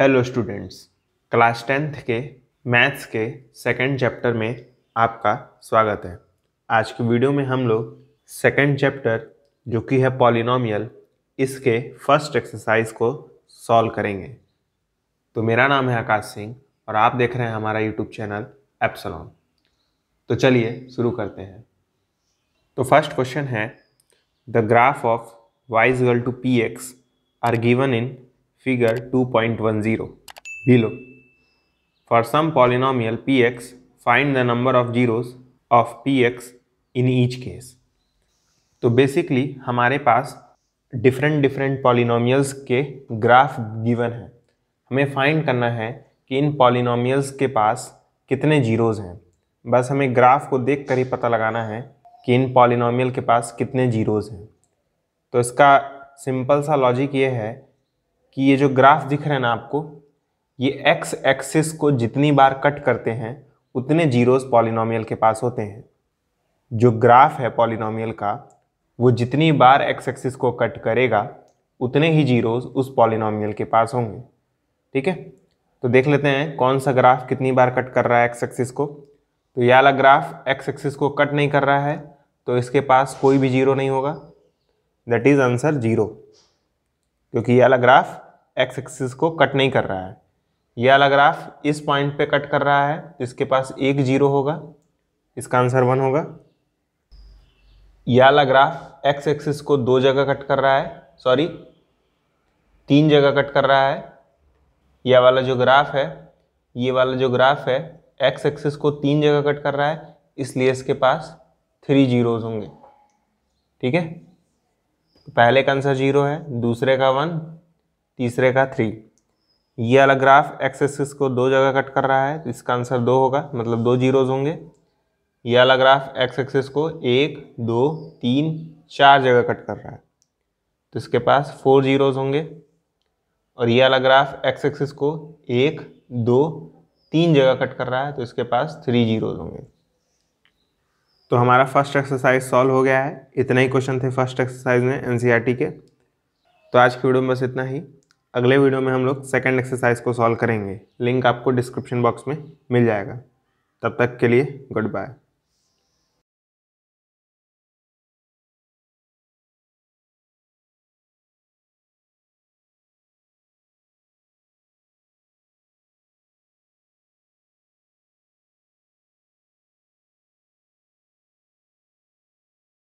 Hello students class tenth के maths के second chapter में आपका स्वागत है आज की वीडियो में हम लोग सेकंड चैप्टर जो कि है पॉलिनोमियल इसके फर्स्ट एक्सरसाइज को सॉल्व करेंगे तो मेरा नाम है आकाश सिंह और आप देख रहे हैं हमारा यूट्यूब चैनल एप्सलॉन तो चलिए शुरू करते हैं तो फर्स्ट क्वेश्चन है the graph of y equal to p x are given in figure 2.10 below. For some polynomial px, find the number of zeros of px in each case. तो basically हमारे पास डिफरेंट डिफरेंट पॉलिनॉमियल्स के graph given हैं हमें find करना है कि इन polynomials के पास कितने जीरोज़ हैं बस हमें ग्राफ को देख कर ही पता लगाना है कि इन पॉलिनॉमियल के पास कितने जीरोज़ हैं तो इसका सिंपल सा लॉजिक ये है कि ये जो ग्राफ दिख रहे हैं ना आपको ये एक्स एक्सिस को जितनी बार कट करते हैं उतने जीरोस पॉलिनोमियल के पास होते हैं जो ग्राफ है पॉलिनोमियल का वो जितनी बार एक्स एक्सिस को कट करेगा उतने ही जीरोस उस पॉलिनोमियल के पास होंगे ठीक है तो देख लेते हैं कौन सा ग्राफ कितनी बार कट कर रहा है एक्स एक्सिस को तो ये वाला ग्राफ एक्स एक्सिस को कट नहीं कर रहा है तो इसके पास कोई भी जीरो नहीं होगा दैट इज़ आंसर जीरो क्योंकि ये वाला ग्राफ एक्स एक्सिस को कट नहीं कर रहा है ये वाला ग्राफ इस पॉइंट पे कट कर रहा है तो इसके पास एक जीरो होगा इसका आंसर वन होगा यह वाला ग्राफ एक्स एक्सिस को दो जगह कट कर रहा है सॉरी तीन जगह कट कर रहा है यह वाला जो ग्राफ है ये वाला जो ग्राफ है एक्स एक्सिस को तीन जगह कट कर रहा है इसलिए इसके पास थ्री जीरोज़ होंगे ठीक है पहले का आंसर जीरो है दूसरे का वन तीसरे का थ्री ये वाला ग्राफ एक्स एक्सिस को दो जगह कट कर रहा है तो इसका आंसर दो होगा मतलब दो जीरोज होंगे ये वाला ग्राफ एक्स एक्सिस को एक दो तीन चार जगह कट कर रहा है तो इसके पास फोर जीरोज होंगे और ये वाला ग्राफ एक्स एक्सिस को एक दो तीन जगह कट कर रहा है तो इसके पास थ्री जीरोज होंगे तो हमारा फर्स्ट एक्सरसाइज सॉल्व हो गया है इतना ही क्वेश्चन थे फर्स्ट एक्सरसाइज में एन e के तो आज की वीडियो में बस इतना ही अगले वीडियो में हम लोग सेकेंड एक्सरसाइज को सॉल्व करेंगे लिंक आपको डिस्क्रिप्शन बॉक्स में मिल जाएगा तब तक के लिए गुड बाय